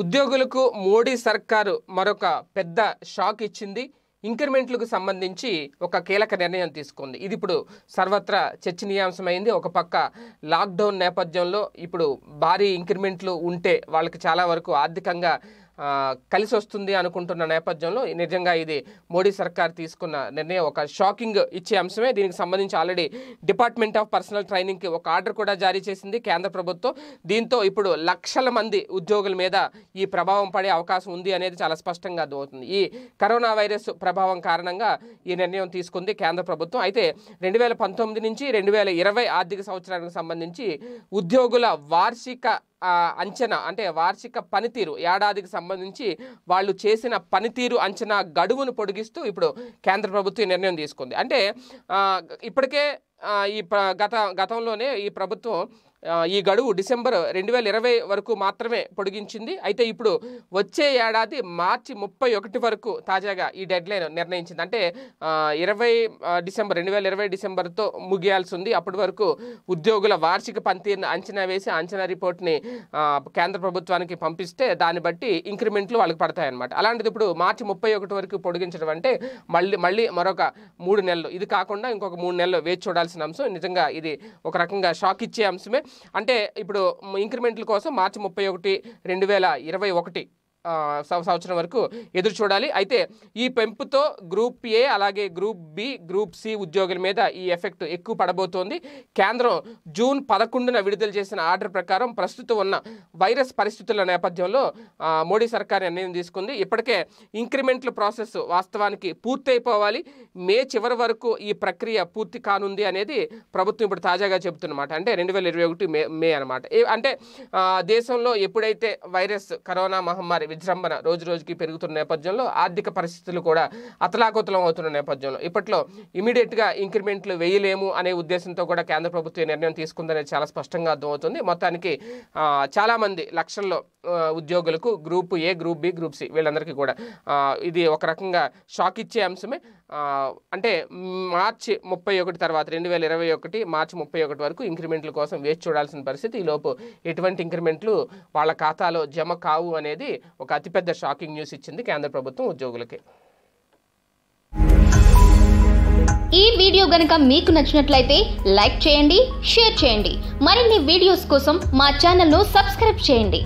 ఉద్యోగులకు మోడీ సర్కారు మరొక పెద్ద షాక్ ఇచ్చింది ఇంక్రిమెంట్లకు సంబంధించి ఒక కీలక నిర్ణయం తీసుకుంది ఇది ఇప్పుడు సర్వత్రా చర్చనీయాంశమైంది ఒక పక్క లాక్డౌన్ నేపథ్యంలో ఇప్పుడు భారీ ఇంక్రిమెంట్లు ఉంటే వాళ్ళకి చాలా వరకు ఆర్థికంగా కలిసి వస్తుంది అనుకుంటున్న నేపథ్యంలో నిజంగా ఇది మోడీ సర్కార్ తీసుకున్న నిర్ణయం ఒక షాకింగ్ ఇచ్చే అంశమే దీనికి సంబంధించి ఆల్రెడీ డిపార్ట్మెంట్ ఆఫ్ పర్సనల్ ట్రైనింగ్కి ఒక ఆర్డర్ కూడా జారీ చేసింది కేంద్ర ప్రభుత్వం దీంతో ఇప్పుడు లక్షల మంది ఉద్యోగుల మీద ఈ ప్రభావం పడే అవకాశం ఉంది అనేది చాలా స్పష్టంగా అర్థమవుతుంది ఈ కరోనా వైరస్ ప్రభావం కారణంగా ఈ నిర్ణయం తీసుకుంది కేంద్ర ప్రభుత్వం అయితే రెండు వేల పంతొమ్మిది నుంచి రెండు వేల ఇరవై ఆర్థిక సంవత్సరానికి సంబంధించి ఉద్యోగుల వార్షిక అంచనా అంటే వార్షిక పనితీరు ఏడాదికి సంబంధించి వాళ్ళు చేసిన పనితీరు అంచనా గడువును పొడిగిస్తూ ఇప్పుడు కేంద్ర ప్రభుత్వం నిర్ణయం తీసుకుంది అంటే ఇప్పటికే ఈ గత గతంలోనే ఈ ప్రభుత్వం ఈ గడువు డిసెంబర్ రెండు వేల ఇరవై వరకు మాత్రమే పొడిగించింది అయితే ఇప్పుడు వచ్చే ఏడాది మార్చి ముప్పై ఒకటి వరకు తాజాగా ఈ డెడ్లైన్ నిర్ణయించింది అంటే ఇరవై డిసెంబర్ రెండు వేల ఇరవై డిసెంబర్తో ముగియాల్సి ఉంది అప్పటి వరకు ఉద్యోగుల వార్షిక పంతీని అంచనా వేసి అంచనా రిపోర్ట్ని కేంద్ర ప్రభుత్వానికి పంపిస్తే దాన్ని బట్టి ఇంక్రిమెంట్లు వాళ్ళకి పడతాయన్నమాట అలాంటిది ఇప్పుడు మార్చి ముప్పై ఒకటి వరకు పొడిగించడం అంటే మళ్ళీ మళ్ళీ మరొక మూడు నెలలు ఇది కాకుండా ఇంకొక మూడు నెలలు వేచి చూడాల్సిన అంశం నిజంగా ఇది ఒక రకంగా షాక్ ఇచ్చే అంశమే అంటే ఇప్పుడు ఇంక్రిమెంట్ల కోసం మార్చి ముప్పై ఒకటి రెండు వేల ఇరవై ఒకటి సంవత్సరం వరకు ఎదురు చూడాలి అయితే ఈ పెంపుతో గ్రూప్ ఏ అలాగే గ్రూప్ బి గ్రూప్ సి ఉద్యోగుల మీద ఈ ఎఫెక్ట్ ఎక్కువ పడబోతోంది కేంద్రం జూన్ పదకొండున విడుదల చేసిన ఆర్డర్ ప్రకారం ప్రస్తుతం ఉన్న వైరస్ పరిస్థితుల నేపథ్యంలో మోడీ సర్కార్ నిర్ణయం తీసుకుంది ఇప్పటికే ఇంక్రిమెంట్ల ప్రాసెస్ వాస్తవానికి పూర్తి అయిపోవాలి మే చివరి వరకు ఈ ప్రక్రియ పూర్తి కానుంది అనేది ప్రభుత్వం ఇప్పుడు తాజాగా చెబుతున్నమాట అంటే రెండు వేల ఇరవై ఒకటి మే మే అనమాట అంటే దేశంలో ఎప్పుడైతే వైరస్ కరోనా మహమ్మారి విజృంభణ రోజు రోజుకి పెరుగుతున్న నేపథ్యంలో ఆర్థిక పరిస్థితులు కూడా అతలాకుతలం అవుతున్న నేపథ్యంలో ఇప్పట్లో ఇమీడియట్గా ఇంక్రిమెంట్లు వేయలేము అనే ఉద్దేశంతో కూడా కేంద్ర ప్రభుత్వం నిర్ణయం తీసుకుందనేది చాలా స్పష్టంగా అర్థమవుతుంది మొత్తానికి చాలామంది లక్షల్లో ఉద్యోగులకు group A group B group C వీళ్ళందరికీ కూడా ఇది ఒక రకంగా షాక్ ఇచ్చే అంశమే అంటే మార్చి ముప్పై ఒకటి తర్వాత రెండు వేల ఇరవై ఒకటి మార్చి ముప్పై ఒకటి వరకు ఇంక్రిమెంట్ల కోసం వేచి చూడాల్సిన పరిస్థితి ఈలోపు ఎటువంటి ఇంక్రిమెంట్లు వాళ్ళ ఖాతాలో జమ కావు అనేది ఒక ఒక అతిపెద్ద షాకింగ్ న్యూస్ ఇచ్చింది కేంద్ర ప్రభుత్వం ఉద్యోగులకి ఈ వీడియో గనుక మీకు నచ్చినట్లయితే లైక్ చేయండి షేర్ చేయండి మరిన్ని వీడియోస్ కోసం మా ఛానల్ ను సబ్స్క్రైబ్ చేయండి